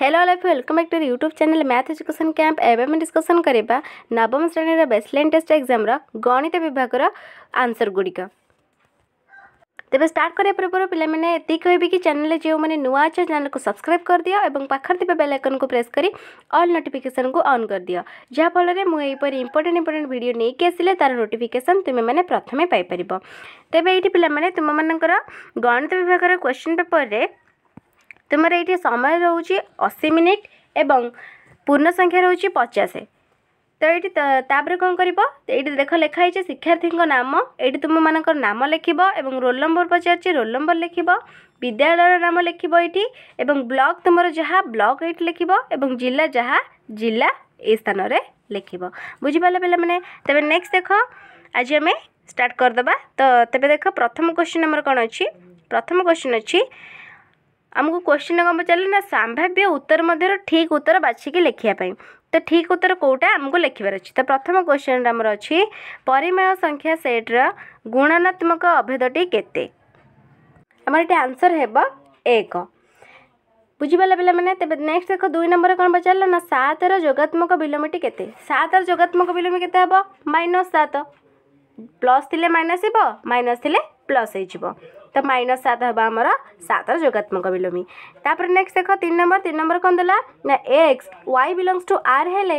hello life welcome back to YouTube channel math education camp एवं आम discussion करवा नवम श्रेणी बेसलाइन टेस्ट एग्जाम गणित विभाग आंसर गुड़िक तेज स्टार्ट करने पूर्व पे ये कह कि जो मैंने नुआ अच्छे चैनल को सब्सक्राइब कर दियो और पाखे बेल आइकन को प्रेस कर अल नोटिफिकेशन को अन् कर दियो जहाँफल मुझ यहीपर इंपोर्टां इंपोर्टां भिड नहीं आसे तार नोटिफिकेसन तुम्हें मैंने प्रथम पाइपर तेज ये पे तुम मानकर गणित विभाग क्वेश्चन पेपर में ତୁମର ଏଇଠି ସମୟ ରହୁଛି ଅଶୀ ମିନିଟ୍ ଏବଂ ପୂର୍ଣ୍ଣ ସଂଖ୍ୟା ରହୁଛି ପଚାଶ ତ ଏଇଠି ତାପରେ କ'ଣ କରିବ ଏଇଠି ଦେଖ ଲେଖା ହେଇଛି ଶିକ୍ଷାର୍ଥୀଙ୍କ ନାମ ଏଇଠି ତୁମମାନଙ୍କର ନାମ ଲେଖିବ ଏବଂ ରୋଲ୍ ନମ୍ବର ପଚାରିଛି ରୋଲ୍ ନମ୍ବର ଲେଖିବ ବିଦ୍ୟାଳୟର ନାମ ଲେଖିବ ଏଇଠି ଏବଂ ବ୍ଲକ୍ ତୁମର ଯାହା ବ୍ଲକ୍ ଏଇଠି ଲେଖିବ ଏବଂ ଜିଲ୍ଲା ଯାହା ଜିଲ୍ଲା ଏଇ ସ୍ଥାନରେ ଲେଖିବ ବୁଝିପାରିଲେ ପିଲାମାନେ ତେବେ ନେକ୍ସଟ ଦେଖ ଆଜି ଆମେ ଷ୍ଟାର୍ଟ କରିଦେବା ତ ତେବେ ଦେଖ ପ୍ରଥମ କ୍ୱେଶ୍ଚିନ୍ ଆମର କ'ଣ ଅଛି ପ୍ରଥମ କ୍ୱେଶ୍ଚିନ୍ ଅଛି ଆମକୁ କୋଶ୍ଚିନ୍ କ'ଣ ପଚାରିଲେ ନା ସମ୍ଭାବ୍ୟ ଉତ୍ତର ମଧ୍ୟରୁ ଠିକ୍ ଉତ୍ତର ବାଛିକି ଲେଖିବା ପାଇଁ ତ ଠିକ୍ ଉତ୍ତର କେଉଁଟା ଆମକୁ ଲେଖିବାର ଅଛି ତ ପ୍ରଥମ କୋଶ୍ଚିନ୍ଟା ଆମର ଅଛି ପରିମେୟ ସଂଖ୍ୟା ସେଟ୍ର ଗୁଣନାତ୍ମକ ଅଭେଦଟି କେତେ ଆମର ଏଠି ଆନ୍ସର୍ ହେବ ଏକ ବୁଝିପାରିଲା ପିଲାମାନେ ତେବେ ନେକ୍ସଟ ଦେଖ ଦୁଇ ନମ୍ବରରେ କ'ଣ ପଚାରିଲା ନା ସାତର ଯୋଗାତ୍ମକ ବିଲୋମଟି କେତେ ସାତର ଯୋଗାତ୍ମକ ବିଲୋମ କେତେ ହେବ ମାଇନସ୍ ସାତ ପ୍ଲସ୍ ଥିଲେ ମାଇନସ୍ ହେବ ମାଇନସ୍ ଥିଲେ ପ୍ଲସ୍ ହେଇଯିବ ତ ମାଇନସ୍ ସାତ ହେବ ଆମର ସାତର ଯୋଗାତ୍ମକ ବିଲୋମୀ ତାପରେ ନେକ୍ସଟ ଦେଖ ତିନି ନମ୍ବର ତିନି ନମ୍ବର କ'ଣ ଦେଲା ନା X Y belongs to R ହେଲେ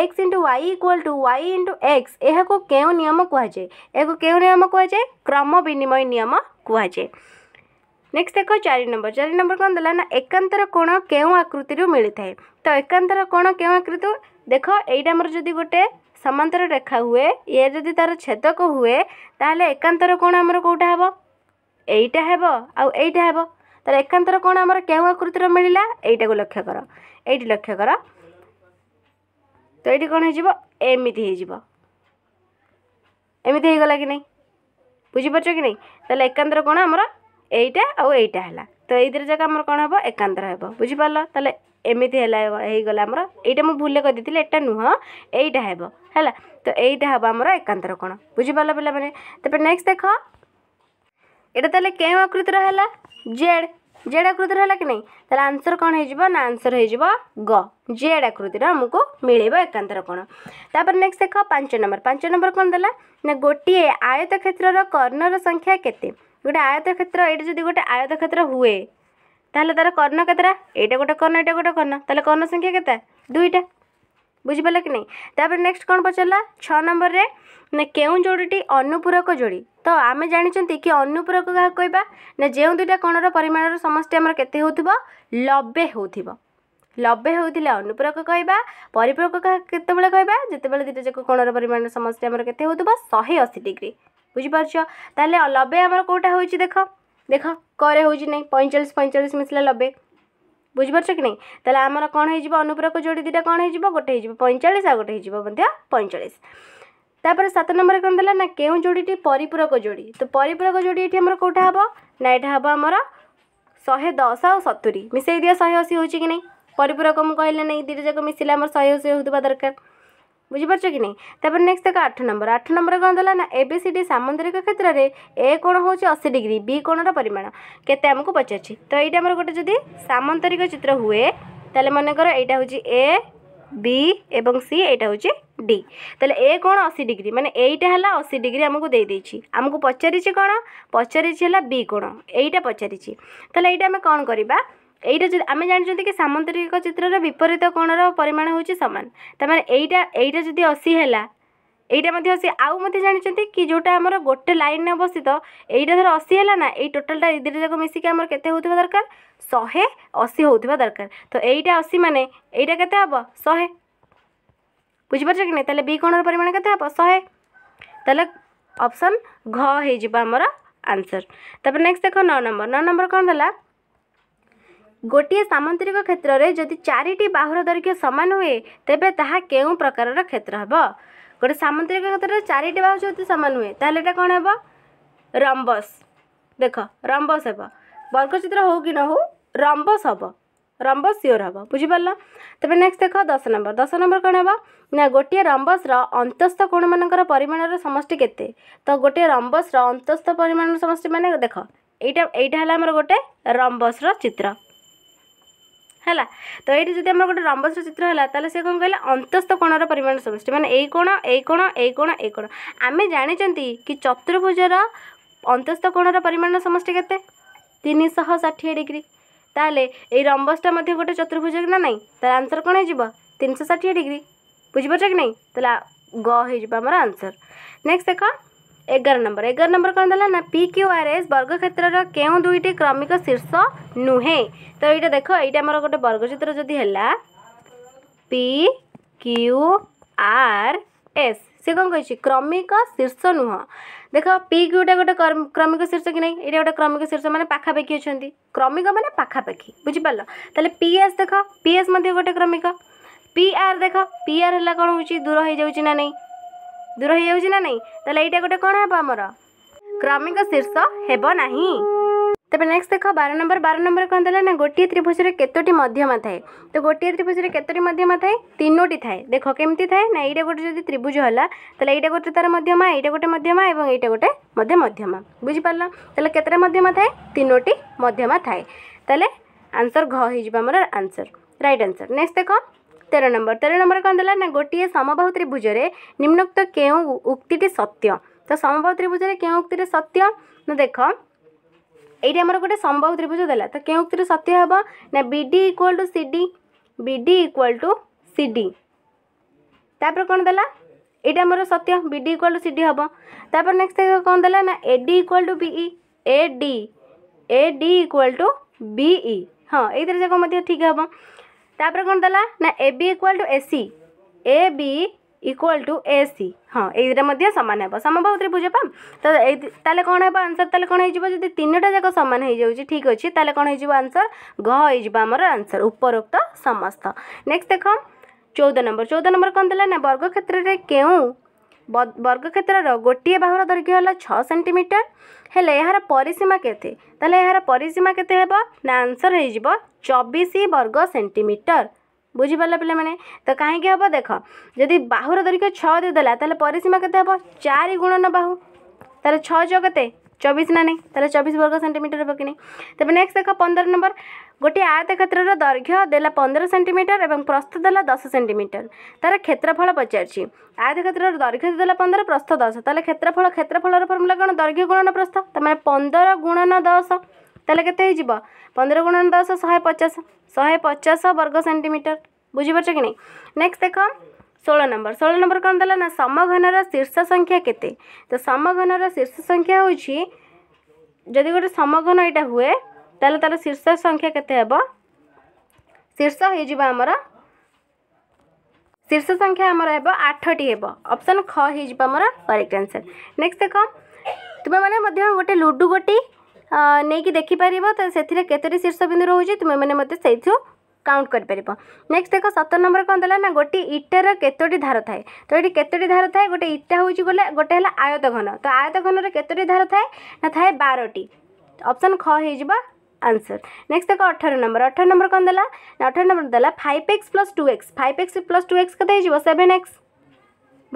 X into Y equal to Y into X ଏହାକୁ କେଉଁ ନିୟମ କୁହାଯାଏ ଏହାକୁ କେଉଁ ନିୟମ କୁହାଯାଏ କ୍ରମ ବିନିମୟ ନିୟମ କୁହାଯାଏ ନେକ୍ସଟ ଦେଖ ଚାରି ନମ୍ବର ଚାରି ନମ୍ବର କ'ଣ ଦେଲା ନା ଏକାନ୍ତର କୋଣ କେଉଁ ଆକୃତିରୁ ମିଳିଥାଏ ତ ଏକାନ୍ତର କୋଣ କେଉଁ ଆକୃତି ଦେଖ ଏଇଟା ଆମର ଯଦି ଗୋଟେ ସମାନ୍ତର ରେଖା ହୁଏ ଇଏ ଯଦି ତା'ର ଛେଦକ ହୁଏ ତାହେଲେ ଏକାନ୍ତର କୋଣ ଆମର କେଉଁଟା ହେବ এইটা হব আউ এইটা হব তাহলে একান্তর কোণ আমার কেউ আকৃতির মিলিলা এইটাকে লক্ষ্য কর এইটি লক্ষ্য কর তো এইটি কোণ হয়ে যাব এমিতি হয়ে যাব এমিতি হয়ে গলা কি নাই বুঝিপারছ কি নাই তাহলে একান্তর কোণ আমার এইটা আউ এইটা হলা তো এই দুই জায়গা আমার কোণ হব একান্তর হব বুঝিপারল তাহলে এমিতি হলা গলা আমার এইটা মু ভুলে করেদি এটা নুহ এইটা হব হলা তো এইটা হব আমার একান্তর কোণ বুঝিপারল পিলা মানে তারপরে নেক্সট দেখ এটা তাহলে কেউ আকৃতির হল জেড জেড আকৃতির হল কি না তাহলে আনসর কোণ হয়ে না আনসর হয়ে গ জেড আকৃতির আমাকে মিলব একান্তর কোণ তাপরে নেক্সট দেখ পাঁচ নম্বর পাঁচ নম্বর কোণ দেলা না গোটিয়ে আয়ত ক্ষেত্রর কর্ণর সংখ্যা কেতে গোটে আয়ত ক্ষেত্র এটা যদি গোটে আয়ত ক্ষেত্র হুয়ে তাহলে তার কর্ণ কেতটা এইটা গোটে কর্ণ এটা গোটে কর্ণ তাহলে কর্ণ সংখ্যা কেতা দুইটা ବୁଝିପାରିଲେ କି ନାହିଁ ତାପରେ ନେକ୍ସଟ କ'ଣ ପଚାରିଲା ଛଅ ନମ୍ବରରେ ନା କେଉଁ ଯୋଡ଼ିଟି ଅନୁପୂରକ ଯୋଡ଼ି ତ ଆମେ ଜାଣିଛନ୍ତି କି ଅନୁପୂରକ କାହାକୁ କହିବା ନା ଯେଉଁ ଦୁଇଟା କୋଣର ପରିମାଣର ସମଷ୍ଟି ଆମର କେତେ ହେଉଥିବ ଲବେ ହେଉଥିବ ଲବେ ହେଉଥିଲେ ଅନୁପୂରକ କହିବା ପରିପୂରକ କାହା କେତେବେଳେ କହିବା ଯେତେବେଳେ ଦୁଇଟା ଯାକ କୋଣର ପରିମାଣର ସମଷ୍ଟି ଆମର କେତେ ହେଉଥିବ ଶହେ ଅଶୀ ଡିଗ୍ରୀ ବୁଝିପାରୁଛ ତାହେଲେ ଲବେ ଆମର କେଉଁଟା ହେଉଛି ଦେଖ ଦେଖ କରେ ହେଉଛି ନାହିଁ ପଇଁଚାଳିଶ ପଇଁଚାଳିଶ ମିଶିଲା ଲବେ বুঝিপারছ কি না তাহলে আমার কম হয়ে অনুপূরক যোড়ি দুইটা কম হয়ে গোটে হয়ে পঁয়চাশ আর গোটে হয়ে পঁয়চাশ তাপরে সাত নম্বর কম দেলা না কেউ যোড়িটি পরিপূরক যোড়ি তো পরিপূরক যোড়ি এটি আমার কোটা হব না এটা হব আমার শহে দশ আ সতুরি মিশাই দিয়ে শহে অশী হচ্ছে কি না পরিপূরক মু কহিলেন এই দুইটা যাক মিশিলে আমার শহে অশী হওয়া দরকার ବୁଝିପାରୁଛ କି ନାହିଁ ତାପରେ ନେକ୍ସଟ ଦେଖ ଆଠ ନମ୍ବର ଆଠ ନମ୍ବର କ'ଣ ଦେଲା ନା ଏବିସିଡି ସାମୁଦ୍ରିକ କ୍ଷେତ୍ରରେ ଏ କୋଣ ହେଉଛି ଅଶୀ ଡିଗ୍ରୀ ବି କୋଣର ପରିମାଣ କେତେ ଆମକୁ ପଚାରିଛି ତ ଏଇଟା ଆମର ଗୋଟେ ଯଦି ସାମନ୍ତରିକ ଚିତ୍ର ହୁଏ ତାହେଲେ ମନେକର ଏଇଟା ହେଉଛି ଏ বি এবং সি এটা হচ্ছে ডি তাহলে এ কোণ অশী ডিগ্রি মানে এইটা হলো অশী ডিগ্রি আমাকে দিয়ে দিয়েছি আমাকে পচারিছি কোণ পচারিছি হল বি কোণ এইটা পচারিছি তাহলে এইটা আমি কোণ করিবা এইটা আমি জাଣିଛନ୍ତି କି ସାମୁଦ୍ରିକ ଚିତ୍ରର ବିପରୀତ କୋଣର ପରିମାଣ ହେଉଛି ସମାନ ତା'ମାନେ ଏଇଟା ଏଇଟା ଯଦି ଅଶୀ ହେଲା ଏଇଟା ମଧ୍ୟ ଅଶୀ ଆଉ ମଧ୍ୟ ଜାଣିଛନ୍ତି କି ଯେଉଁଟା ଆମର ଗୋଟେ ଲାଇନ୍ରେ ଅବସ୍ଥିତ ଏଇଟା ଧର ଅଶୀ ହେଲା ନା ଏଇ ଟୋଟାଲ୍ଟା ଏଇ ଦୁଇଟା ଯାକ ମିଶିକି ଆମର କେତେ ହେଉଥିବା ଦରକାର ଶହେ ଅଶୀ ହେଉଥିବା ଦରକାର ତ ଏଇଟା ଅଶୀ ମାନେ ଏଇଟା କେତେ ହେବ ଶହେ ବୁଝିପାରୁଛ କି ନାହିଁ ତାହେଲେ ବି କୋଣର ପରିମାଣ କେତେ ହେବ ଶହେ ତାହେଲେ ଅପସନ୍ ଘ ହେଇଯିବ ଆମର ଆନ୍ସର୍ ତାପରେ ନେକ୍ସଟ ଦେଖ ନଅ ନମ୍ବର ନଅ ନମ୍ବର କ'ଣ ଦେଲା ଗୋଟିଏ ସାମନ୍ତ୍ରିକ କ୍ଷେତ୍ରରେ ଯଦି ଚାରିଟି ବାହୁର ଦୈର୍ଘ୍ୟ ସମାନ ହୁଏ ତେବେ ତାହା କେଉଁ ପ୍ରକାରର କ୍ଷେତ୍ର ହେବ ଗୋଟେ ସାମନ୍ତ୍ରିକ କ୍ଷେତ୍ରରେ ଚାରିଟି ବାହୁ ଯଦି ସମାନ ହୁଏ ତାହେଲେ ଏଇଟା କ'ଣ ହେବ ରମ୍ବସ ଦେଖ ରମ୍ବସ ହେବ ବର୍ଗଚିତ୍ର ହେଉ କି ନ ହେଉ ରମ୍ବସ ହେବ ରମ୍ବସ ସିଓର ହେବ ବୁଝିପାରିଲ ତେବେ ନେକ୍ସଟ ଦେଖ ଦଶ ନମ୍ବର ଦଶ ନମ୍ବର କ'ଣ ହେବ ନା ଗୋଟିଏ ରମ୍ବସର ଅନ୍ତସ୍ଥ କୋଣମାନଙ୍କର ପରିମାଣର ସମଷ୍ଟି କେତେ ତ ଗୋଟିଏ ରମ୍ବସର ଅନ୍ତସ୍ଥ ପରିମାଣର ସମଷ୍ଟି ମାନେ ଦେଖ ଏଇଟା ଏଇଟା ହେଲା ଆମର ଗୋଟେ ରମ୍ବସର ଚିତ୍ର ହେଲା ତ ଏଇଠି ଯଦି ଆମର ଗୋଟେ ରମ୍ବସର ଚିତ୍ର ହେଲା ତାହେଲେ ସେ କ'ଣ କହିଲା ଅନ୍ତସ୍ଥ କୋଣର ପରିମାଣ ସମଷ୍ଟି ମାନେ ଏଇ କୋଣ ଏଇ କୋଣ ଏଇ କୋଣ ଏଇ କୋଣ ଆମେ ଜାଣିଛନ୍ତି କି ଚତୁର୍ଭୁଜର ଅନ୍ତସ୍ଥ କୋଣର ପରିମାଣ ସମଷ୍ଟି କେତେ ତିନିଶହ ଷାଠିଏ ଡିଗ୍ରୀ ତାହେଲେ ଏଇ ରମ୍ବସଟା ମଧ୍ୟ ଗୋଟେ ଚତୁର୍ଭୁଜ ନା ନାହିଁ ତାର ଆନ୍ସର୍ କ'ଣ ହେଇଯିବ ତିନିଶହ ଷାଠିଏ ଡିଗ୍ରୀ ବୁଝିପାରୁଛ କି ନାହିଁ ତାହେଲେ ଗ ହେଇଯିବ ଆମର ଆନ୍ସର୍ ନେକ୍ସଟ ଦେଖ ଏଗାର ନମ୍ବର ଏଗାର ନମ୍ବର କ'ଣ ଦେଲା ନା ପି କ୍ୟୁ ଆର୍ ଏସ୍ ବର୍ଗ କ୍ଷେତ୍ରର କେଉଁ ଦୁଇଟି କ୍ରମିକ ଶୀର୍ଷ ନୁହେଁ ତ ଏଇଟା ଦେଖ ଏଇଟା ଆମର ଗୋଟେ ବର୍ଗଚିତ୍ର ଯଦି ହେଲା ପି କ୍ୟୁ ଆର୍ ଏସ୍ ସେ କ'ଣ କହିଛି କ୍ରମିକ ଶୀର୍ଷ ନୁହଁ ଦେଖ ପି କ୍ୟୁଟା ଗୋଟେ କ୍ରମିକ ଶୀର୍ଷ କି ନାହିଁ ଏଇଟା ଗୋଟେ କ୍ରମିକ ଶୀର୍ଷ ମାନେ ପାଖାପାଖି ଅଛନ୍ତି କ୍ରମିକ ମାନେ ପାଖାପାଖି ବୁଝିପାରିଲ ତାହେଲେ ପି ଏସ୍ ଦେଖ ପି ଏସ୍ ମଧ୍ୟ ଗୋଟେ କ୍ରମିକ ପି ଆର୍ ଦେଖ ପି ଆର୍ ହେଲା କ'ଣ ହେଉଛି ଦୂର ହେଇଯାଉଛି ନା ନାହିଁ দূর হয়ে না নাই তাহলে এইটা গোটে কোণ হব আমার ক্রমিক শীর্ষ হব না তবে নেক্সট দেখ বার নম্বর বার নম্বর কম দেলা না গোটিয়ে ত্রিভুজের কতটি মধ্যমা থাকে তো গোটিয়ে ত্রিভুজের কতটি মধ্যমা থাকে তিনোটি থাকে দেখ কেমতি থাকে না এইটা গোটে যদি ত্রিভুজ হল তাহলে এইটা গোটে তার মধ্যমা এইটা গোটে মধ্যমা এবং এইটা গোটে মধ্যে মধ্যমা বুঝিপারল তাহলে কতটা মধ্যমা থাকে তিনোটি মধ্যমা থাকে তাহলে আনসর ঘ হয়ে যাব আমার আনসর রাইট আনসর নেক্সট দেখ তের নম্বর তের নম্বর କ'ଣ ଦେଲା ନା ଗୋଟିଏ ସମବାହୁ ତ୍ରିଭୁଜରେ ନିମ୍ନୋକ୍ତ କେଉଁ ଉକ୍ତିଟି ସତ୍ୟ ତ ସମବାହୁ ତ୍ରିଭୁଜରେ କେଉଁ ଉକ୍ତିଟି ସତ୍ୟ ନା ଦେଖ ଏଇଠି ଆମର ଗୋଟେ ସମବାହୁ ତ୍ରିଭୁଜ ଦେଲା ତ କେଉଁ ଉକ୍ତିଟି ସତ୍ୟ ହେବ ନା B D equal to C D B D equal to C D ତାପରେ କ'ଣ ଦେଲା ଏଇଟା ଆମର ସତ୍ୟ B D equal to C D ହେବ ତାପରେ ନେକ୍ସଟ କ'ଣ ଦେଲା ନା A D equal to BE A D A D equal to BE ହଁ ଏଇଥିରେ ଯାକ ମଧ୍ୟ ଠିକ୍ ହେବ ତାପରେ କ'ଣ ଦେଲା ନା A B equal to A C A B equal to A C ହଁ ଏଇଥିରେ ମଧ୍ୟ ସମାନ ହେବ ସମବାହୁ ତ୍ରିଭୁଜ ପା ତ ଏଇ ତାହେଲେ କ'ଣ ହେବ ଆନ୍ସର୍ ତାହେଲେ କ'ଣ ହେଇଯିବ ଯଦି ତିନିଟା ଯାକ ସମାନ ହେଇଯାଉଛି ଠିକ୍ ଅଛି ତାହେଲେ କ'ଣ ହେଇଯିବ ଆନ୍ସର୍ ଘ ହେଇଯିବ ଆମର ଆନ୍ସର୍ ଉପରୋକ୍ତ ସମସ୍ତ ନେକ୍ସଟ୍ ଦେଖ ଚଉଦ ନମ୍ବର ଚଉଦ ନମ୍ବର କ'ଣ ଦେଲା ନା ବର୍ଗକ୍ଷେତ୍ରରେ କେଉଁ ବର୍ଗକ୍ଷେତ୍ରର ଗୋଟିଏ ବାହୁର ଦୈର୍ଘ୍ୟ ହେଲା ଛଅ ସେଣ୍ଟିମିଟର ହେଲେ ଏହାର ପରିସୀମା କେତେ ତାହେଲେ ଏହାର ପରିସୀମା କେତେ ହେବ ନା ଆନ୍ସର୍ ହେଇଯିବ ଚବିଶ ବର୍ଗ ସେଣ୍ଟିମିଟର ବୁଝିପାରିଲ ପିଲାମାନେ ତ କାହିଁକି ହେବ ଦେଖ ଯଦି ବାହୁର ଦୈର୍ଘ୍ୟ ଛଅ ଦେଇଦେଲା ତାହେଲେ ପରିସୀମା କେତେ ହେବ ଚାରି ଗୁଣନ ବାହୁ ତାହେଲେ ଛଅ ଛଅ କେତେ चौबीस ना नहीं तेल चौबीस वर्ग सेमिटर हे कि नहीं तेज नेक्स्ट देख पंदर नंबर गोटे आयत क्षेत्र दैर्घ्य देला पंदर सेन्टीमिटर और प्रस्थ देला दस सेमिटर तार क्षेत्रफल पचार आयत क्षेत्र दैर्घ्य देला पंदर प्रस्थ दस तेल क्षेत्रफल क्षेत्रफल फर्मूला कौन दैर्घ्य गुणन प्रस्थ तुम पंदर गुणन दस तेल କେତେ ହେଇଯିବ गुणन दस शहे पचास शहे पचास वर्ग सेमिटर ସେଣ୍ଟିମିଟର ବୁଝିପାରୁଛ କି ନାହିଁ ନେକ୍ସଟ ଷୋହଳ ନମ୍ବର ଷୋହଳ ନମ୍ବର କ'ଣ ଦେଲା ନା ସମଘନର ଶୀର୍ଷ ସଂଖ୍ୟା କେତେ ତ ସମଘନର ଶୀର୍ଷ ସଂଖ୍ୟା ହେଉଛି ଯଦି ଗୋଟେ ସମଘନ ଏଇଟା ହୁଏ ତାହେଲେ ତା'ର ଶୀର୍ଷ ସଂଖ୍ୟା କେତେ ହେବ ଶୀର୍ଷ ହେଇଯିବ ଆମର ଶୀର୍ଷ ସଂଖ୍ୟା ଆମର ହେବ ଆଠଟି ହେବ ଅପସନ୍ ଖ ହେଇଯିବ ଆମର କରେକ୍ଟ ଆନ୍ସର୍ ନେକ୍ସଟ ଦେଖ ତୁମେମାନେ ମଧ୍ୟ ଗୋଟେ ଲୁଡ଼ୁ ଗୋଟି ନେଇକି ଦେଖିପାରିବ ତ ସେଥିରେ କେତୋଟି ଶୀର୍ଷବିନ୍ଦୁ ରହୁଛି ତୁମେମାନେ ମୋତେ ସେଇଠୁ কাউন্ট କରିପାରିବ ନେକ୍ସଟ ଦେଖ ସତର ନମ୍ବର କ'ଣ ଦେଲା ନା ଗୋଟିଏ ଇଟାର କେତୋଟି ଧାର ଥାଏ ତ ଏଠି କେତୋଟି ଧାର ଥାଏ ଗୋଟେ ଇଟା ହେଉଛି ଗଲେ ଗୋଟେ ହେଲା ଆୟତ ଘନ ତ ଆୟତ ଘନର କେତୋଟି ଧାର ଥାଏ ନା ଥାଏ ବାରଟି ଅପସନ୍ ଖ ହେଇଯିବ ଆନ୍ସର ନେକ୍ସଟ ଦେଖ ଅଠର ନମ୍ବର ଅଠର ନମ୍ବର କ'ଣ ଦେଲା ନା ଅଠର ନମ୍ବର ଦେଲା five X plus two X five X plus two X କେତେ ହେଇଯିବ ସେଭେନ୍ ଏକ୍ସ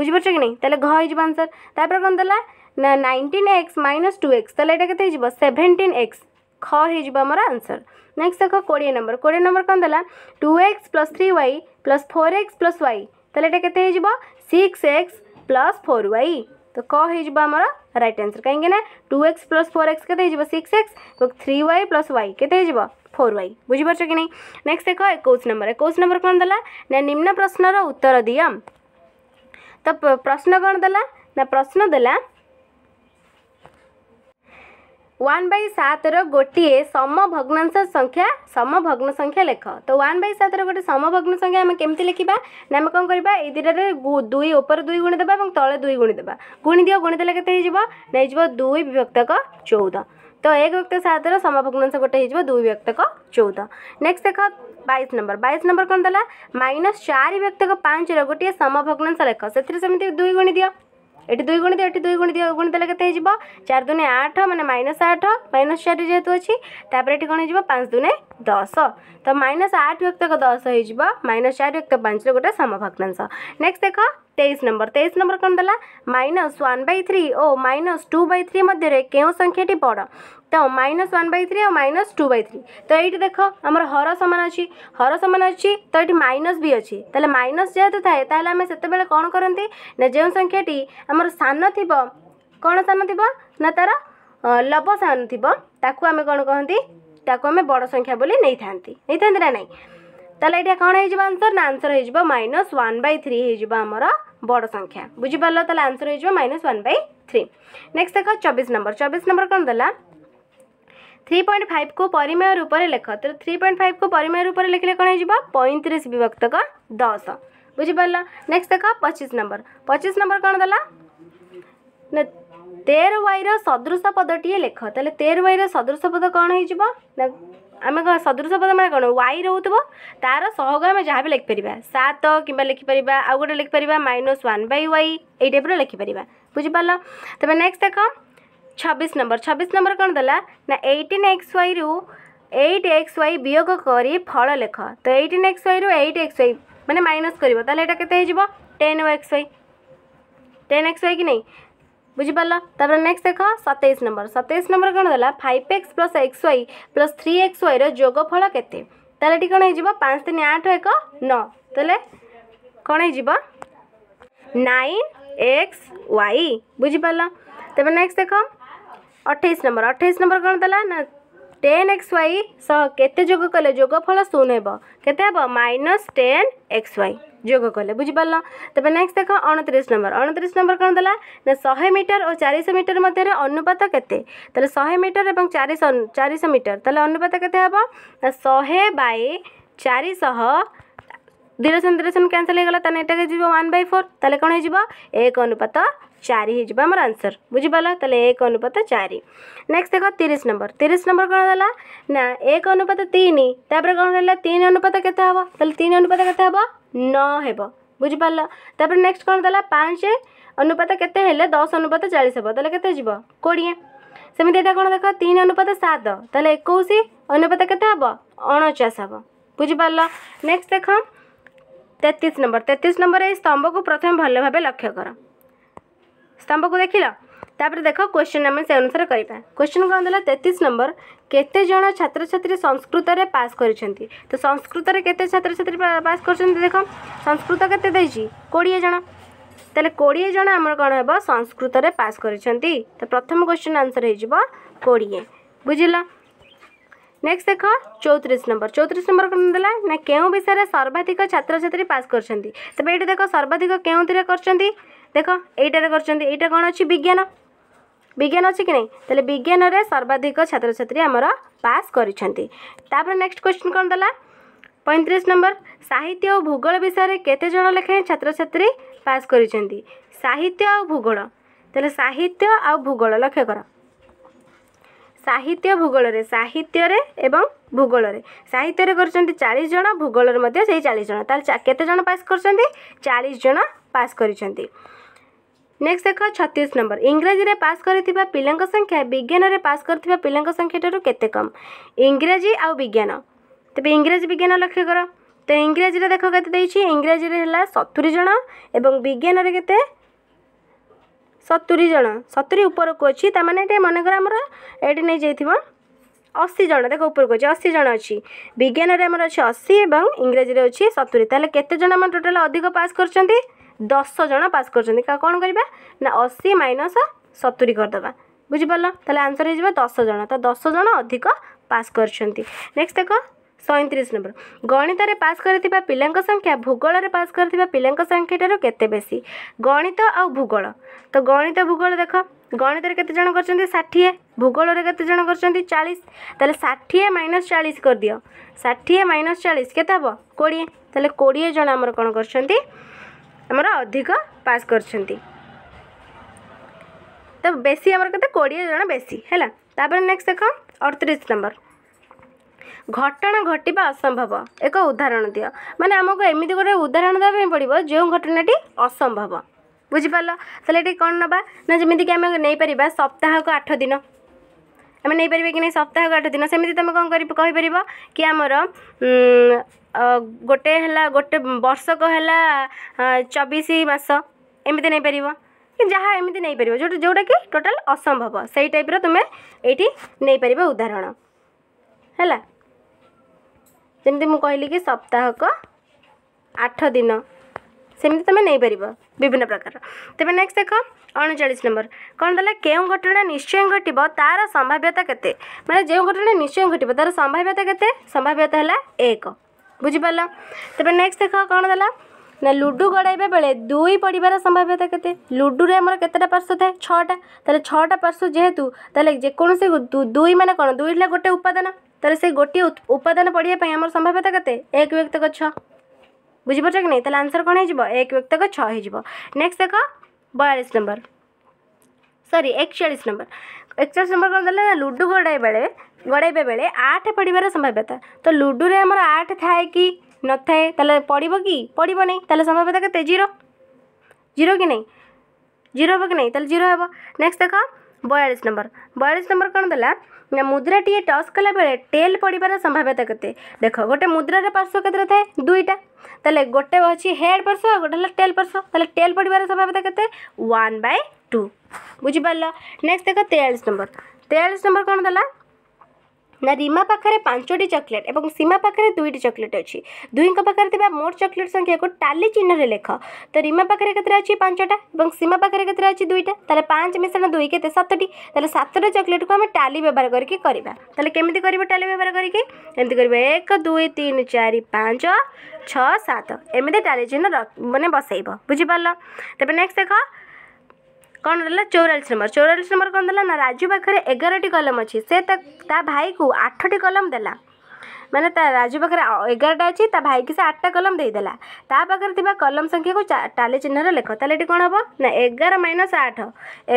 ବୁଝିପାରୁଛ କି ନାହିଁ ତାହେଲେ ଘ ହେଇଯିବ ଆନ୍ସର ତାପରେ କ'ଣ ଦେଲା ନା nineteen X minus two X ତାହେଲେ ଏଇଟା କେତେ ହେଇଯିବ ସେଭେଣ୍ଟିନ୍ ଏକ୍ସ ଖ ହେଇଯିବ ଆମର ଆନ୍ସର ನೆಕ್ಸ್ಟ್ দেখো কোড়িয়ে নম্বর কোড়িয়ে নম্বর কম দেলা two X plus three Y plus four X plus Y তাহলে এটা কেতে হয়ে যাব six X plus four Y তো ক হয়ে যাব আমার রাইট আনসর কাইকি না two X plus four X কেতে হয়ে যাব six X three Y plus Y কেতে হয়ে যাব ফোর ওয়াই বুঝিপারছ কি না নেক্সট দেখ একুশ নম্বর একুশ নম্বর কম দেলা না নিম্ন প্রশ্নর উত্তর দিও তো প্রশ্ন কম দেলা না প্রশ্ন দেলা ওয়ান বাই সাতর গোটিয়ে সমভগ্নাংশ সংখ্যা সমভগ্ন সংখ্যা লেখ তো ওয়ান বাই সাতর গোটে সমভগ্ন সংখ্যা আমি কেমতি লেখিবা না আমি কম করিবা এই দুইটারে দুই উপরে দুই গুণি দেবা এবং তলে দুই গুণি দেবা গুণি দিও গুণি দেলে কেতে হইযিব না হইযিব দুই বিভক্তক চৌদ তো এক ব্যক্ত সাতর সমভগ্নাংশ গোটে হইযিব দুই বিভক্তক চৌদ নেক্সট দেখ বাইশ নম্বর বাইশ নম্বর কোণ দেলা মাইনস চারি বিভক্তক পাঁচর গোটিয়ে সমভগ্নাংশ লেখ সেতিরে সেমিতি দুই গুণি দিও এটি দুই গুণিত এটি দুই গুণিত গুণিত লেগে হয়ে চার দুনে আঠ মানে মাইনস আঠ মাইনস চারি যেহেতু অছি তাপরে এটি কোণ হয়ে পাঁচ দুনে দশ তো মাইনাস আট ব্যক্তক দশ হয়ে মাইনাস চারি ব্যক্ত পাঁচর গোটে সমভগ্নাংশ নেক্সট দেখ তেইশ নম্বর তেইশ নম্বর কোণ দেলা মাইনাস ওয়ান বাই থ্রি ও মাইনাস টু বাই থ্রি মধ্যে কেউ সংখ্যাটি বড় তো মাইনাস ওয়ান বাই থ্রি ও মাইনাস টু বাই থ্রি তো এইটি দেখ আমার হর সমান অছি হর সমান অছি তো এটি মাইনাস বি অছি তাহলে মাইনাস যেহেতু থাকে তাহলে আমি সেতবে কোণ করতে না যে সংখ্যাটি আমার সান থিব কোণ সান থিব না তার লব সান থিব তাকে আমি কোণ কহতি ताको हमें बड़ संख्या बोली नहीं था नहीं था ना तेल ये कौन हो आंसर ना आंसर हो माइनस वन बै थ्री होमर बड़ संख्या बुझिपार आंसर हो minus one by three next देख चबीस नंबर चौबीस नंबर कौन दे थ्री पॉइंट फाइव को परिमेय रूप से लिख तेरे थ्री पॉइंट फाइव को परिमेय रूप से लिखने कौन हो पैंतीस विभक्त दस बुझिपार नेक्स्ट देख पचीस नंबर पचीस नंबर कौन दे তের ওয়াইর সদৃশ পদটিয়ে লেখ তাহলে তের ওয়াইর সদৃশ পদ কণ হয়েযিব না ଆମେ କ'ଣ ସଦୃଶ ପଦ ମାନେ କ'ଣ ୱାଇ ରହୁଥିବ ତା'ର ସହଗ ଆମେ ଯାହା ବି ଲେଖିପାରିବା ସାତ କିମ୍ବା ଲେଖିପାରିବା ଆଉ ଗୋଟେ ଲେଖିପାରିବା ମାଇନସ୍ ୱାନ୍ ବାଇ ୱାଇ ଏଇ ଟାଇପ୍ର ଲେଖିପାରିବା ବୁଝିପାରିଲ ତେବେ ନେକ୍ସଟ ଦେଖ ଛବିଶ ନମ୍ବର ଛବିଶ ନମ୍ବର କ'ଣ ଦେଲା ନା ଏଇଟିନ୍ ଏକ୍ସ ୱାଇରୁ ଏଇଟ୍ ଏକ୍ସ ୱାଇ ବିୟୋଗ କରି ଫଳ ଲେଖ ତ ଏଇଟିନ୍ ଏକ୍ସ ୱାଇରୁ ଏଇଟ୍ ଏକ୍ସ ୱାଇ ମାନେ ମାଇନସ୍ କରିବ ତାହେଲେ ଏଇଟା କେତେ ହେଇଯିବ ten X Y ten X Y କି ନାହିଁ बुझिपाल नेक्स्ट देख सतैश नंबर सतैश नंबर कौन देगा five X plus X Y plus three X वाइर जोगफल के कौन हो पाँच तीन आठ एक नौ कौन हो नाइन एक्स वाई बुझिपाल तेरे नेक्स्ट देख अठाई नंबर अठाईस नंबर कौन देगा ना टेन एक्स वाई सह के जोग कले जोगफल शून्य केब माइनस टेन एक्स वाई যোগ কলে বুঝিপাল তবে নেক্সট দেখ অণতিরিশ নম্বর অণতিরিশ নম্বর কোণ দেলা না শহে মিটর ও চারিশ মিটর মধ্যে অনুপাত কেতে তাহলে শহে মিটর এবং চারিশ চারিশ মিটর তাহলে অনুপাত কেতে হব না শহে বাই চারিশহ দিরসন দিরসন ক্যানসেল হয়ে গেল তাহলে এটাকে যাব ওয়ান বাই ফোর তাহলে কোণ হয়ে যাব এক অনুপাত চারি হয়ে যাব আমার আনসর বুঝিপাল তাহলে এক অনুপাত চারি নেক্সট দেখ তিরিশ নম্বর তিরিশ নম্বর কোণ হল না এক অনুপাত তিন তাপরে কোণ রা তিন অনুপাত কেতে হব তাহলে তিন অনুপাত কেতে হব ନଅ ହେବ ବୁଝିପାରିଲ ତାପରେ ନେକ୍ସଟ କ'ଣ ଦେଲା ପାଞ୍ଚ ଅନୁପାତ କେତେ ହେଲେ ଦଶ ଅନୁପାତ ଚାଳିଶ ହେବ ତାହେଲେ କେତେ ଯିବ କୋଡ଼ିଏ ସେମିତି ଏଇଟା କ'ଣ ଦେଖ ତିନି ଅନୁପାତ ସାତ ତାହେଲେ ଏକୋଇଶ ଅନୁପାତ କେତେ ହେବ ଅଣଚାଶ ହେବ ବୁଝିପାରିଲ ନେକ୍ସଟ ଦେଖ ତେତିଶ ନମ୍ବର ତେତିଶ ନମ୍ବର ଏଇ ସ୍ତମ୍ଭକୁ ପ୍ରଥମେ ଭଲ ଭାବେ ଲକ୍ଷ୍ୟ କର ସ୍ତମ୍ଭକୁ ଦେଖିଲ ତାପରେ ଦେଖ କ୍ୱେଶ୍ଚନ୍ ଆମେ ସେ ଅନୁସାରେ କରିବା କ୍ୱେଶ୍ଚନ୍ କ'ଣ ଦେଲା ତେତିଶ ନମ୍ବର କେତେ ଜଣ ଛାତ୍ରଛାତ୍ରୀ ସଂସ୍କୃତରେ ପାସ୍ କରିଛନ୍ତି ତ ସଂସ୍କୃତରେ କେତେ ଛାତ୍ରଛାତ୍ରୀ ପାସ୍ କରିଛନ୍ତି ଦେଖ ସଂସ୍କୃତ କେତେ ଦେଇଛି କୋଡ଼ିଏ ଜଣ ତାହେଲେ କୋଡ଼ିଏ ଜଣ ଆମର କ'ଣ ହେବ ସଂସ୍କୃତରେ ପାସ୍ କରିଛନ୍ତି ତ ପ୍ରଥମ କ୍ୱେଶ୍ଚନ୍ ଆନ୍ସର୍ ହେଇଯିବ କୋଡ଼ିଏ ବୁଝିଲ ନେକ୍ସଟ ଦେଖ ଚଉତିରିଶ ନମ୍ବର ଚଉତିରିଶ ନମ୍ବର କ'ଣ ଦେଲା ନା କେଉଁ ବିଷୟରେ ସର୍ବାଧିକ ଛାତ୍ରଛାତ୍ରୀ ପାସ୍ କରିଛନ୍ତି ତେବେ ଏଇଠି ଦେଖ ସର୍ବାଧିକ କେଉଁଥିରେ କରିଛନ୍ତି ଦେଖ ଏଇଟାରେ କରିଛନ୍ତି ଏଇଟା କ'ଣ ଅଛି ବିଜ୍ଞାନ বিজ্ঞান অছি কি না তাহলে বিজ্ঞানের সর্বাধিক ছাত্রছাত্রী আমার পাস করছেন তাপরে নেক্সট কোশ্চিন কোণ দেলা পঁয়ত্রিশ নম্বর সাহিত্য ও ভূগোল বিষয়ে কেতজন লেখায় ছাত্রছাত্রী পাস করছেন সাহিত্য ও ভূগোল তাহলে সাহিত্য আউ ভূগোল লক্ষ্য কর সাহিত্য ভূগোলরে সাহিত্যরে এবং ভূগোলরে সাহিত্যরে করছেন চাশ জন ভূগোলরে মধ্যে সেই চাশ জন তাহলে কেতজন পাস করছেন চাশ জন পাস করছেন নেক্সট দেখ ছতিশ নম্বর ইংরাজীরে পাস করে পিলাঙ্ক সংখ্যা বিজ্ঞানরে পাস করে পিলাঙ্ক সংখ্যাঠার কেতে কম ইংরাজী আউ বিজ্ঞান তবে ইংরাজী বিজ্ঞান লক্ষ্য কর তো ইংরাজীরে দেখ কেতে দিয়েছি ইংরাজীরে হল সতুরি জন এবং বিজ্ঞানরে কেতে সতুরি জন সতুরি উপরক অছি তার মানে এটা মনে কর আমার এটি নিয়ে যাই অশী জন দেখ উপরক অছি অশী জন অছি বিজ্ঞানরে আমার অছি অশী এবং ইংরাজীরে অছি সতুরি তাহলে কেতে জন আমার টোটাল অধিক পাস করছেন ଦଶ ଜଣ ପାସ୍ କରୁଛନ୍ତି କ'ଣ କରିବା ନା ଅଶୀ ମାଇନସ୍ ସତୁରି କରିଦେବା ବୁଝିପାରିଲ ତାହେଲେ ଆନ୍ସର୍ ହେଇଯିବ ଦଶ ଜଣ ତ ଦଶ ଜଣ ଅଧିକ ପାସ୍ କରିଛନ୍ତି ନେକ୍ସଟ୍ ଦେଖ ସଇଁତିରିଶ ନମ୍ବର ଗଣିତରେ ପାସ୍ କରିଥିବା ପିଲାଙ୍କ ସଂଖ୍ୟା ଭୂଗୋଳରେ ପାସ୍ କରିଥିବା ପିଲାଙ୍କ ସଂଖ୍ୟା ଠାରୁ କେତେ ବେଶୀ ଗଣିତ ଆଉ ଭୂଗୋଳ ତ ଗଣିତ ଭୂଗୋଳ ଦେଖ ଗଣିତରେ କେତେ ଜଣ କରିଛନ୍ତି ଷାଠିଏ ଭୂଗୋଳରେ କେତେ ଜଣ କରିଛନ୍ତି ଚାଳିଶ ତାହେଲେ ଷାଠିଏ ମାଇନସ୍ ଚାଳିଶ କରିଦିଅ ଷାଠିଏ ମାଇନସ୍ ଚାଳିଶ କେତେ ହେବ କୋଡ଼ିଏ ତାହେଲେ କୋଡ଼ିଏ ଜଣ ଆମର କ'ଣ କରିଛନ୍ତି ଆମର ଅଧିକ ପାସ୍ କରିଛନ୍ତି ତ ବେଶୀ ଆମର କେତେ କୋଡ଼ିଏ ଜଣ ବେଶୀ ହେଲା ତାପରେ ନେକ୍ସଟ ଦେଖ ଅଠତିରିଶ ନମ୍ବର ଘଟଣା ଘଟିବା ଅସମ୍ଭବ ଏକ ଉଦାହରଣ ଦିଅ ମାନେ ଆମକୁ ଏମିତି ଗୋଟେ ଉଦାହରଣ ଦେବା ପାଇଁ ପଡ଼ିବ ଯେଉଁ ଘଟଣାଟି ଅସମ୍ଭବ ବୁଝିପାରିଲ ତାହେଲେ ଏଠି କ'ଣ ନେବା ନା ଯେମିତିକି ଆମେ ନେଇପାରିବା ସପ୍ତାହକୁ ଆଠ ଦିନ ଆମେ ନେଇପାରିବା କି ନାହିଁ ସପ୍ତାହକୁ ଆଠ ଦିନ ସେମିତି ତୁମେ କ'ଣ କରି କହିପାରିବ କି ଆମର ଗୋଟେ ହେଲା ଗୋଟେ ବର୍ଷକ ହେଲା ଚବିଶ ମାସ ଏମିତି ନେଇପାରିବ କି ଯାହା ଏମିତି ନେଇପାରିବ ଯେଉଁଟା ଯେଉଁଟାକି ଟୋଟାଲ୍ ଅସମ୍ଭବ ସେଇ ଟାଇପ୍ର ତୁମେ ଏଇଠି ନେଇପାରିବ ଉଦାହରଣ ହେଲା ଯେମିତି ମୁଁ କହିଲି କି ସପ୍ତାହକ ଆଠ ଦିନ ସେମିତି ତୁମେ ନେଇପାରିବ ବିଭିନ୍ନ ପ୍ରକାର ତେବେ ନେକ୍ସଟ ଦେଖ ଅଣଚାଳିଶ ନମ୍ବର କ'ଣ ଦେଲା କେଉଁ ଘଟଣା ନିଶ୍ଚୟ ଘଟିବ ତା'ର ସମ୍ଭାବ୍ୟତା କେତେ ମାନେ ଯେଉଁ ଘଟଣା ନିଶ୍ଚୟ ଘଟିବ ତା'ର ସମ୍ଭାବ୍ୟତା କେତେ ସମ୍ଭାବ୍ୟତା ହେଲା ଏକ ବୁଝିପାରିଲ ତେବେ ନେକ୍ସଟ ଦେଖ କ'ଣ ଦେଲା ନା ଲୁଡ଼ୁ ଗଡ଼ାଇବା ବେଳେ ଦୁଇ ପଡ଼ିବାର ସମ୍ଭାବ୍ୟତା କେତେ ଲୁଡ଼ୁରେ ଆମର କେତେଟା ପାର୍ଶ୍ୱ ଥାଏ ଛଅଟା ତାହେଲେ ଛଅଟା ପାର୍ଶ୍ୱ ଯେହେତୁ ତାହେଲେ ଯେକୌଣସି ଦୁଇ ମାନେ କ'ଣ ଦୁଇ ହେଲା ଗୋଟେ ଉପାଦାନ ତାହେଲେ ସେ ଗୋଟିଏ ଉପାଦାନ ପଡ଼ିବା ପାଇଁ ଆମର ସମ୍ଭାବ୍ୟତା କେତେ ଏକ ବ୍ୟକ୍ତିକ ଛଅ ବୁଝିପାରୁଛ କି ନାହିଁ ତାହେଲେ ଆନ୍ସର୍ କ'ଣ ହେଇଯିବ ଏକ ବ୍ୟକ୍ତିକ ଛଅ ହେଇଯିବ ନେକ୍ସଟ ଦେଖ ବୟାଳିଶ ନମ୍ବର ସରି ଏକଚାଳିଶ ନମ୍ବର ଏକଚାଳିଶ ନମ୍ବର କ'ଣ ଦେଲେ ନା ଲୁଡ଼ୁ ଗଡ଼ାଇ ବେଳେ गड़ाइबा बेले आठ पड़बार संभाव्यता तो लुडुरे आम आठ थाए कि न थाए तो पड़ब कि पड़ब नहीं संभाव्यता के जीरो जीरो कि नहीं जीरो हे कि नहीं जीरो हे नेक्स्ट देख बयालीस नंबर बयालीस नंबर कौन देला मुद्रा टीए टच कला बेले टेल पड़बार संभाव्यता के देख गोटे मुद्रार पार्श्व केतरे थाए दुईटा तेल गोटे अच्छे हेड पार्श्व गोटे टेल पार्श्व तेल टेल पड़बार संभाव्यता के बाय टू बुझिपार नेक्स्ट देख तेयास नंबर तेयास नंबर कौन दे ନା ରିମା ପାଖରେ ପାଞ୍ଚଟି ଚକୋଲେଟ୍ ଏବଂ ସୀମା ପାଖରେ ଦୁଇଟି ଚକୋଲେଟ୍ ଅଛି ଦୁହିଁଙ୍କ ପାଖରେ ଥିବା ମୋଟ ଚକୋଲେଟ୍ ସଂଖ୍ୟାକୁ ଟାଲି ଚିହ୍ନରେ ଲେଖ ତ ରିମା ପାଖରେ କେତେଟା ଅଛି ପାଞ୍ଚଟା ଏବଂ ସୀମା ପାଖରେ କେତେଟା ଅଛି ଦୁଇଟା ତାହେଲେ ପାଞ୍ଚ ମିଶାଣ ଦୁଇ କେତେ ସାତଟି ତାହେଲେ ସାତଟା ଚକୋଲେଟ୍କୁ ଆମେ ଟାଲି ବ୍ୟବହାର କରିକି କରିବା ତାହେଲେ କେମିତି କରିବ ଟାଲି ବ୍ୟବହାର କରିକି ଏମିତି କରିବ ଏକ ଦୁଇ ତିନି ଚାରି ପାଞ୍ଚ ଛଅ ସାତ ଏମିତି ଟାଲି ଚିହ୍ନ ମାନେ ବସେଇବ ବୁଝିପାରିଲ ତେବେ ନେକ୍ସଟ ଦେଖ କ'ଣ ରହିଲା ଚଉରାଳିଶ ନମ୍ବର ଚଉରାଳିଶ ନମ୍ବର କ'ଣ ଦେଲା ନା ରାଜୁ ପାଖରେ ଏଗାରଟି କଲମ ଅଛି ସେ ତା ଭାଇକୁ ଆଠଟି କଲମ ଦେଲା ମାନେ ତା ରାଜୁ ପାଖରେ ଏଗାରଟା ଅଛି ତା ଭାଇକି ସେ ଆଠଟା କଲମ ଦେଇଦେଲା ତା ପାଖରେ ଥିବା କଲମ ସଂଖ୍ୟାକୁ ଟାଲି ଚିହ୍ନରେ ଲେଖ ତାହେଲେ ଏଠି କ'ଣ ହେବ ନା ଏଗାର ମାଇନସ୍ ଆଠ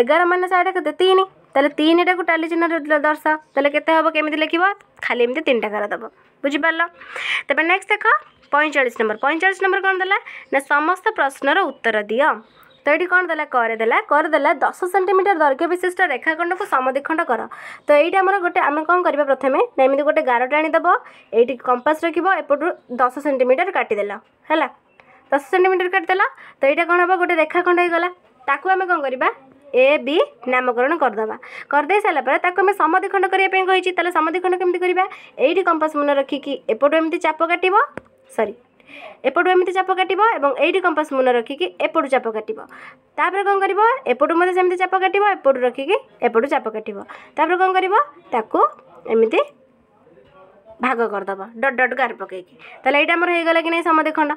ଏଗାର ମାଇନସ୍ ଆଠ କେତେ ତିନି ତାହେଲେ ତିନିଟାକୁ ଟାଲି ଚିହ୍ନରେ ଦର୍ଶାଅ ତାହେଲେ କେତେ ହେବ କେମିତି ଲେଖିବ ଖାଲି ଏମିତି ତିନିଟା କାର ଦେବ ବୁଝିପାରିଲ ତେବେ ନେକ୍ସଟ ଦେଖ ପଇଁଚାଳିଶ ନମ୍ବର ପଇଁଚାଳିଶ ନମ୍ବର କ'ଣ ଦେଲା ନା ସମସ୍ତ ପ୍ରଶ୍ନର ଉତ୍ତର ଦିଅ তো ଏଇଠି କ'ଣ ଦେଲା କରେ ଦେଲା କରେ ଦେଲା ଦଶ ସେଣ୍ଟିମିଟର ଦୈର୍ଘ୍ୟ ବିଶିଷ୍ଟ ରେଖାଖଣ୍ଡକୁ ସମଦ୍ୱିଖଣ୍ଡ କର ତ ଏଇଟା ଆମର ଗୋଟେ ଆମେ କ'ଣ କରିବା ପ୍ରଥମେ ନା ଏମିତି ଗୋଟେ ଗାରଟେ ଆଣିଦେବ ଏଇଠି କମ୍ପାସ୍ ରଖିବ ଏପଟରୁ ଦଶ ସେଣ୍ଟିମିଟର କାଟିଦେଲ ହେଲା ଦଶ ସେଣ୍ଟିମିଟର କାଟିଦେଲ ତ ଏଇଟା କ'ଣ ହେବ ଗୋଟେ ରେଖାଖଣ୍ଡ ହେଇଗଲା ତାକୁ ଆମେ କ'ଣ କରିବା ଏ ବି ନାମକରଣ କରିଦେବା କରିଦେଇ ସାରିଲା ପରେ ତାକୁ ଆମେ ସମଧିଖଣ୍ଡ କରିବା ପାଇଁ କହିଛି ତାହେଲେ ସମଧିଖଣ୍ଡ କେମିତି କରିବା ଏଇଠି କମ୍ପାସ୍ ମୁନ ରଖିକି ଏପଟୁ ଏମିତି ଚାପ କାଟିବ ସରି ଏପଟୁ ଏମିତି ଚାପ କାଟିବ ଏବଂ ଏଇଠି କମ୍ପାସ୍ ମୁନ ରଖିକି ଏପଟୁ ଚାପ କାଟିବ ତାପରେ କ'ଣ କରିବ ଏପଟୁ ମଧ୍ୟ ସେମିତି ଚାପ କାଟିବ ଏପଟୁ ରଖିକି ଏପଟୁ ଚାପ କାଟିବ ତାପରେ କ'ଣ କରିବ ତାକୁ ଏମିତି ଭାଗ କରିଦେବ ଡଟ ଡଟ ଗାର ପକାଇକି ତାହେଲେ ଏଇଟା ଆମର ହେଇଗଲା କି ନାହିଁ ସମାଧି ଖଣ୍ଡ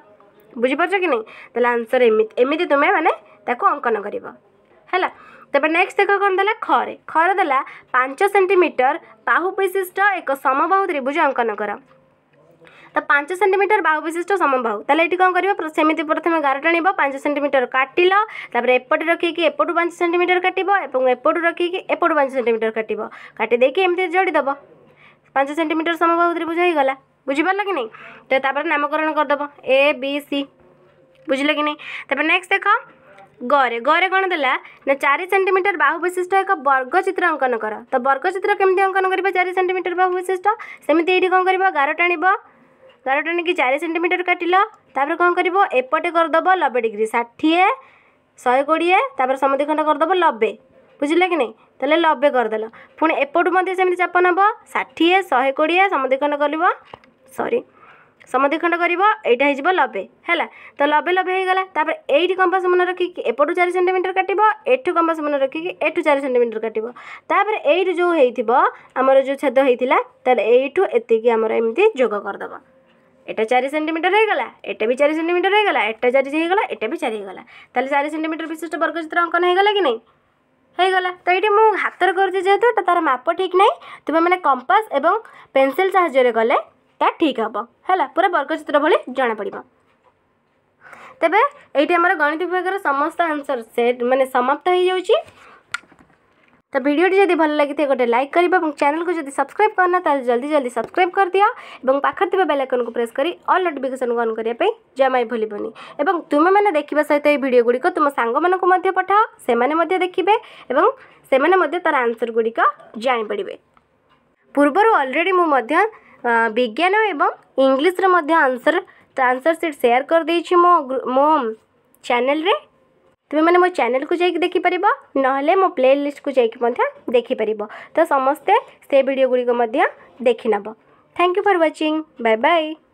ବୁଝିପାରୁଛ କି ନାହିଁ ତାହେଲେ ଆନ୍ସର୍ ଏମିତି ଏମିତି ତୁମେ ମାନେ ତାକୁ ଅଙ୍କନ କରିବ ହେଲା ତାପରେ ନେକ୍ସଟ ଦେଖ କ'ଣ ଦେଲା ଖରେ ଖରେ ଦେଲା ପାଞ୍ଚ ସେଣ୍ଟିମିଟର ପାହୁ ବିଶିଷ୍ଟ ଏକ ସମବାହୁ ତ୍ରିଭୁଜ ଅଙ୍କନ କର तो पांच सेमिटर बाहू विशिष्ट समबाहू तो ये कौन कर प्रथम गार टाणी पांच सेमिटर काटिल एपटे रखिक एपटू पांच सेमिटर काटू रखिक एपटू पांच सेमिटर काट काटिदे एमती जोड़ीदेव पांच सेमिटर समबाहू बुझ हो गला बुझिपारे कि नहीं तो नामकरण करदेव ए बी सी बुझल कि नहीं नेक्स्ट देख ग गरे कौन दे चार सेमिटर बाहू विशिष्ट एक वर्ग चित्र अंकन कर तो वर्ग चित्र केमती अंकन कर चार सेमिटर बाहू विशिष्ट सेमती ये कौन कर गार टाण গারটা নেকি চারি সেটিমিটর কাটিল তাপরে কম করব এপটে করদেব নবে ডিগ্রি ষাঠিয়ে শহে কোড়িয়ে তাপরে সমদ্বিখণ্ড করদেব নবে বুঝলে কি না তাহলে নবে করেদেল পুঁ এপটু মধ্যে সেমি চাপ নেব ষাঠিয়ে শহে কোড়িয়ে সমদ্বিখণ্ড করব সরি সমদ্বিখণ্ড করব এইটা হয়ে যাব নবে হল তো নবে নবে হয়ে গলা তাপরে এইটি কম্পাস মনে রখিকি এপটু চারি সেটিমিটর কাটব এঠু কম্পাস মনে রখিকি এঠু চারি সেটিমিটর কাটব তাপরে এইটি যে হয়েছিল আমার যে ছেদ হয়েছিল তাহলে এইটু এতিকি আমার এমতি যোগ করেদেব এটা চারি সেন্টিমিটার হয়ে গলা এটা বি চারি সেন্টিমিটার হয়ে গলা এটা চারি হয়ে গলা এটা বি চারি হয়ে গলা তাহলে চারি সেন্টিমিটার বিশিষ্ট বর্গচিত্র অঙ্কন হয়ে গলা কি নাই ହେଇଗଲା ତ ଏଇଠି ମୁଁ ହାତରେ କରୁଛି ଯେହେତୁ ତ ତା'ର ମାପ ଠିକ୍ ନାହିଁ ତୁମେମାନେ କମ୍ପାସ୍ ଏବଂ ପେନସିଲ୍ ସାହାଯ୍ୟରେ ଗଲେ ତାହା ଠିକ୍ ହେବ ହେଲା ପୁରା ବର୍ଗଚିତ୍ର ଭଳି ଜଣାପଡ଼ିବ ତେବେ ଏଇଠି ଆମର ଗଣିତ ବିଭାଗର ସମସ୍ତ ଆନ୍ସର୍ ସେ ମାନେ ସମାପ୍ତ ହୋଇଯାଉଛି तो भिडियोटी जब भल लगी गोटे लाइक कर और चैनल को जब सब्सक्राइब करना तो जल्दी जल्दी सब्सक्राइब कर दि और पाखे बेलैकन को प्रेस कर करल नोटिकेसन को अन जमा ही भूलि तुम्हें देखा सहित ये भिडियो गुड़िक तुम सांग पठाओ से देखिए तार आंसर गुड़िक जापरिवे पूर्वर अलरेडी मुझे विज्ञान एवं इंग्लीश्र आंसर आंसर सीट सेयार करदे मो मो चेल्रे तुम्हें मो चेल को देखिपर ना मो प्ले लिस्ट को जाकि देखिपर तो समस्ते से भिड गुड़िक देखने thank you for watching bye bye